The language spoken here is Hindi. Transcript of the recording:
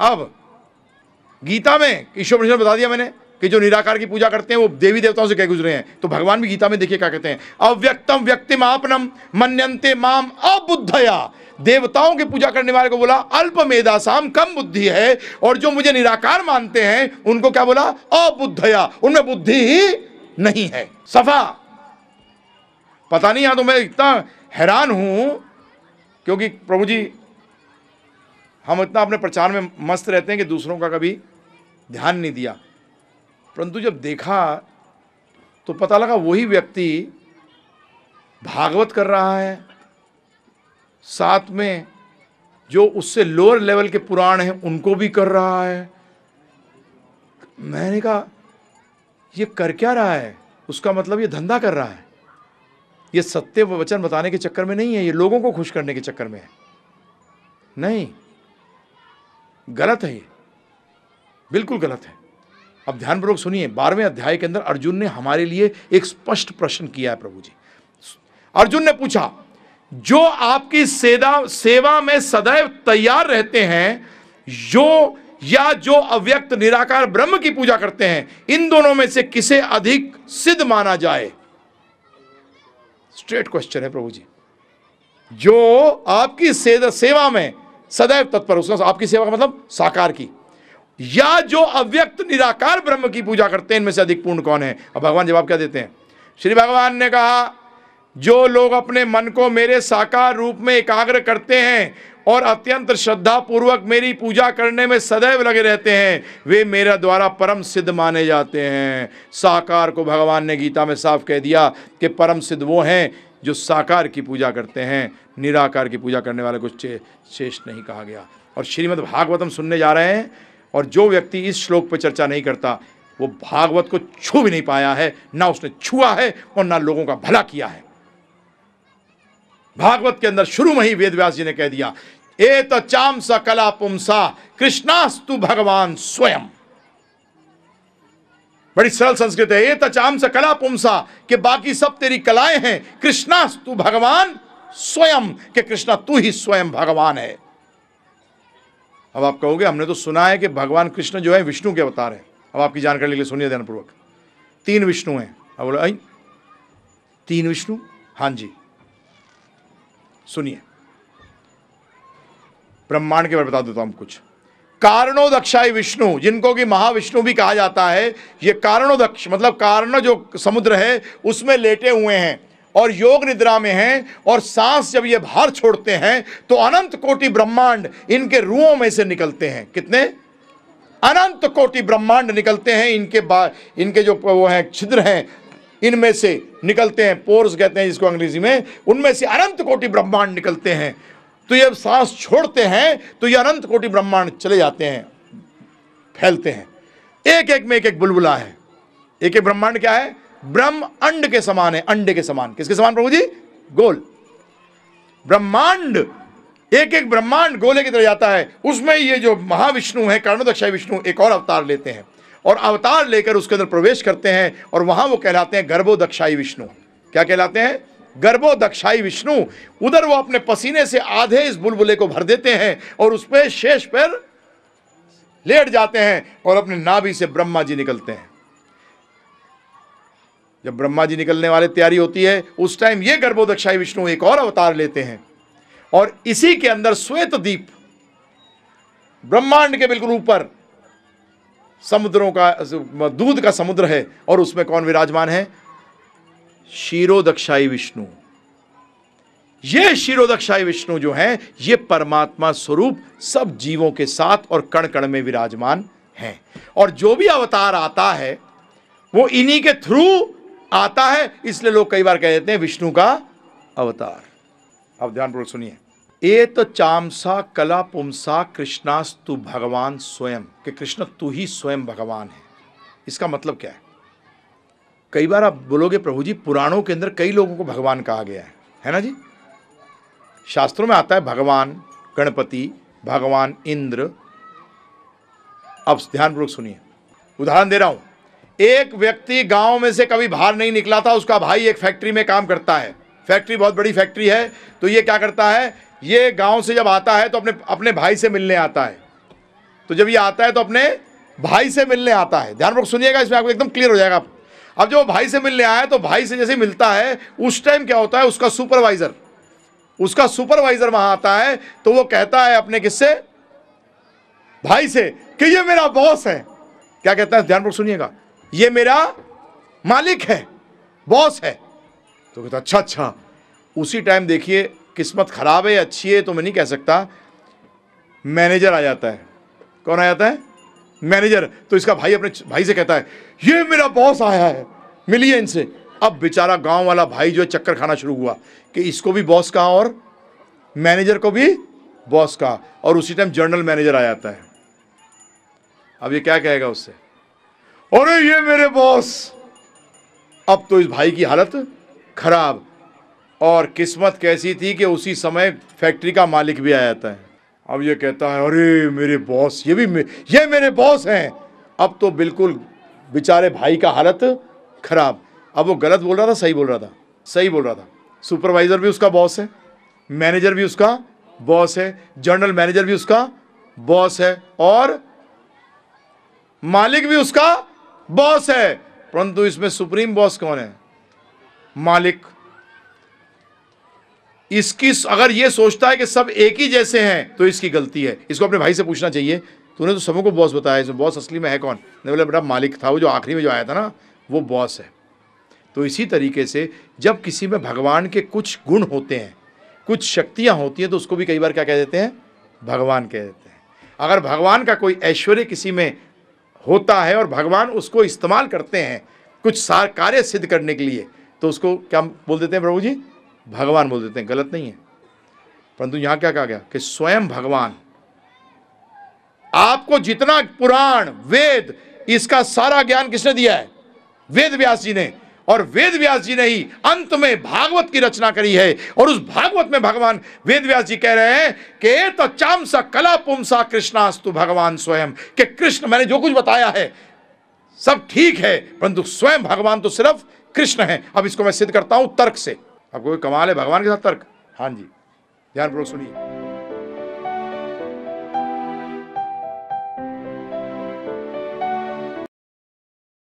अब गीता में ईश्वर प्रश्न बता दिया मैंने कि जो निराकार की पूजा करते हैं वो देवी देवताओं से कह गुजरे हैं तो भगवान भी गीता में देखिए क्या कहते हैं अव्यक्तम व्यक्तिम आपनम मनंते माम अबुद्धया देवताओं की पूजा करने वाले को बोला अल्प मेधासाम कम बुद्धि है और जो मुझे निराकार मानते हैं उनको क्या बोला अबुद्धया उनमें बुद्धि ही नहीं है सफा पता नहीं यहां तो मैं इतना हैरान हूं क्योंकि प्रभु जी हम इतना अपने प्रचार में मस्त रहते हैं कि दूसरों का कभी ध्यान नहीं दिया परंतु जब देखा तो पता लगा वही व्यक्ति भागवत कर रहा है साथ में जो उससे लोअर लेवल के पुराण हैं उनको भी कर रहा है मैंने कहा ये कर क्या रहा है उसका मतलब ये धंधा कर रहा है ये सत्य वचन बताने के चक्कर में नहीं है ये लोगों को खुश करने के चक्कर में है नहीं गलत है ये बिल्कुल गलत है अब ध्यानपूर्वक सुनिए बारहवें अध्याय के अंदर अर्जुन ने हमारे लिए एक स्पष्ट प्रश्न किया है प्रभु जी अर्जुन ने पूछा जो आपकी सेवा सेवा में सदैव तैयार रहते हैं जो या जो अव्यक्त निराकार ब्रह्म की पूजा करते हैं इन दोनों में से किसे अधिक सिद्ध माना जाए स्ट्रेट क्वेश्चन है प्रभु जी जो आपकी सेवा में सदैव तत्पर उसका आपकी सेवा का मतलब साकार की या जो अव्यक्त निराकार ब्रह्म की पूजा करते हैं इनमें से अधिक पूर्ण कौन है अब भगवान जवाब क्या देते हैं श्री भगवान ने कहा जो लोग अपने मन को मेरे साकार रूप में एकाग्र करते हैं और अत्यंत श्रद्धा पूर्वक मेरी पूजा करने में सदैव लगे रहते हैं वे मेरा द्वारा परम सिद्ध माने जाते हैं साकार को भगवान ने गीता में साफ कह दिया कि परम सिद्ध वो हैं जो साकार की पूजा करते हैं निराकार की पूजा करने वाले को शेष नहीं कहा गया और श्रीमद् भागवतम सुनने जा रहे हैं और जो व्यक्ति इस श्लोक पर चर्चा नहीं करता वो भागवत को छू भी नहीं पाया है ना उसने छुआ है और ना लोगों का भला किया है भागवत के अंदर शुरू में ही वेदव्यास जी ने कह दिया ए तो चाम सा कला पुमसा कृष्णास्तु भगवान स्वयं बड़ी सरल संस्कृत है ये तचाम कला पुमसा कि बाकी सब तेरी कलाएं हैं कृष्णा तू भगवान स्वयं के कृष्णा तू ही स्वयं भगवान है अब आप कहोगे हमने तो सुना है कि भगवान कृष्ण जो है विष्णु के अवतार है अब आपकी जानकारी के लिए सुनिए ध्यानपूर्वक तीन विष्णु हैं अब बोलो आई तीन विष्णु हाँ जी सुनिए ब्रह्मांड के बारे बता देता हूं कुछ कारणोदक्षाई विष्णु जिनको कि महाविष्णु भी कहा जाता है ये कारणोदक्ष मतलब कारण जो समुद्र है उसमें लेटे हुए हैं और योग निद्रा में हैं और सांस जब ये बाहर छोड़ते हैं तो अनंत कोटि ब्रह्मांड इनके रूहों में से निकलते हैं कितने अनंत कोटि ब्रह्मांड निकलते हैं इनके बा इनके जो वो हैं छिद्र हैं इनमें से निकलते हैं पोर्स कहते हैं जिसको अंग्रेजी में उनमें से अनंत कोटि ब्रह्मांड निकलते हैं तो ये सांस छोड़ते हैं तो ये अनंत कोटि ब्रह्मांड चले जाते हैं फैलते हैं एक एक में एक एक बुलबुला है एक एक ब्रह्मांड क्या है ब्रह्म अंड के समान है अंडे के समान किसके समान प्रभु जी गोल ब्रह्मांड एक एक ब्रह्मांड गोले की तरह जाता है उसमें ये जो महाविष्णु है कर्णोदक्षाय विष्णु एक और अवतार लेते हैं और अवतार लेकर उसके अंदर प्रवेश करते हैं और वहां वो कहलाते हैं गर्भोदक्षाई विष्णु क्या कहलाते हैं गर्भो दक्षाई विष्णु उधर वो अपने पसीने से आधे इस बुलबुले को भर देते हैं और उस पर शेष पर लेट जाते हैं और अपने नाभि से ब्रह्मा जी निकलते हैं जब ब्रह्मा जी निकलने वाले तैयारी होती है उस टाइम ये गर्भोदक्षाई विष्णु एक और अवतार लेते हैं और इसी के अंदर श्वेत दीप ब्रह्मांड के बिल्कुल ऊपर समुद्रों का दूध का समुद्र है और उसमें कौन विराजमान है शीरोदक्षाई विष्णु ये शीरोदक्षाई विष्णु जो हैं ये परमात्मा स्वरूप सब जीवों के साथ और कण कण में विराजमान हैं और जो भी अवतार आता है वो इन्हीं के थ्रू आता है इसलिए लोग कई बार कह देते हैं विष्णु का अवतार अब ध्यानपूर्वक सुनिए ए तो चामसा कला पुमसा कृष्णास्तु भगवान स्वयं कि कृष्ण तू ही स्वयं भगवान है इसका मतलब क्या है कई बार आप बोलोगे प्रभु जी पुराणों के अंदर कई लोगों को भगवान कहा गया है है ना जी शास्त्रों में आता है भगवान गणपति भगवान इंद्र अब ध्यानपूर्वक सुनिए उदाहरण दे रहा हूं एक व्यक्ति गांव में से कभी बाहर नहीं निकला था उसका भाई एक फैक्ट्री में काम करता है फैक्ट्री बहुत बड़ी फैक्ट्री है तो ये क्या करता है ये गांव से जब आता है तो अपने अपने भाई से मिलने आता है तो जब ये आता है तो अपने भाई से मिलने आता है ध्यानपूर्वक सुनिएगा इसमें आपको एकदम क्लियर हो जाएगा अब जब वो भाई से मिलने आया तो भाई से जैसे मिलता है उस टाइम क्या होता है उसका सुपरवाइजर उसका सुपरवाइजर वहां आता है तो वो कहता है अपने किससे भाई से कि ये मेरा बॉस है क्या कहता है ध्यानपूर्वक सुनिएगा ये मेरा मालिक है बॉस है तो कहता अच्छा अच्छा उसी टाइम देखिए किस्मत ख़राब है अच्छी है तो मैं नहीं कह सकता मैनेजर आ जाता है कौन आ जाता है मैनेजर तो इसका भाई अपने भाई से कहता है ये मेरा बॉस आया है मिलिए इनसे अब बेचारा गांव वाला भाई जो है चक्कर खाना शुरू हुआ कि इसको भी बॉस कहा और मैनेजर को भी बॉस कहा और उसी टाइम जर्नल मैनेजर आ जाता है अब ये क्या कहेगा उससे अरे ये मेरे बॉस अब तो इस भाई की हालत खराब और किस्मत कैसी थी कि उसी समय फैक्ट्री का मालिक भी आ जाता है अब ये कहता है अरे मेरे बॉस ये भी मे, ये मेरे बॉस हैं अब तो बिल्कुल बेचारे भाई का हालत खराब अब वो गलत बोल रहा था सही बोल रहा था सही बोल रहा था सुपरवाइज़र भी उसका बॉस है मैनेजर भी उसका बॉस है जनरल मैनेजर भी उसका बॉस है और मालिक भी उसका बॉस है परंतु इसमें सुप्रीम बॉस कौन है मालिक इसकी अगर ये सोचता है कि सब एक ही जैसे हैं तो इसकी गलती है इसको अपने भाई से पूछना चाहिए तूने तो सबों को बॉस बताया इसमें बॉस असली में है कौन नहीं बोले बेटा मालिक था वो जो आखिरी में जो आया था ना वो बॉस है तो इसी तरीके से जब किसी में भगवान के कुछ गुण होते हैं कुछ शक्तियाँ होती हैं तो उसको भी कई बार क्या कह देते हैं भगवान कह देते हैं अगर भगवान का कोई ऐश्वर्य किसी में होता है और भगवान उसको इस्तेमाल करते हैं कुछ सार कार्य सिद्ध करने के लिए तो उसको क्या बोल देते हैं प्रभु जी भगवान बोल देते हैं गलत नहीं है परंतु यहां क्या कहा गया कि स्वयं भगवान आपको जितना पुराण वेद इसका सारा ज्ञान किसने दिया है वेद व्यास जी ने और वेद व्यास जी ने ही अंत में भागवत की रचना करी है और उस भागवत में भगवान वेद व्यास जी कह रहे हैं कि तो सा कला पुमसा कृष्णास्तु भगवान स्वयं कि कृष्ण मैंने जो कुछ बताया है सब ठीक है परंतु स्वयं भगवान तो सिर्फ कृष्ण है अब इसको मैं सिद्ध करता हूं तर्क से आपको कमाल है भगवान के साथ तर्क हाँ जी ध्यानपूर्वक सुनिए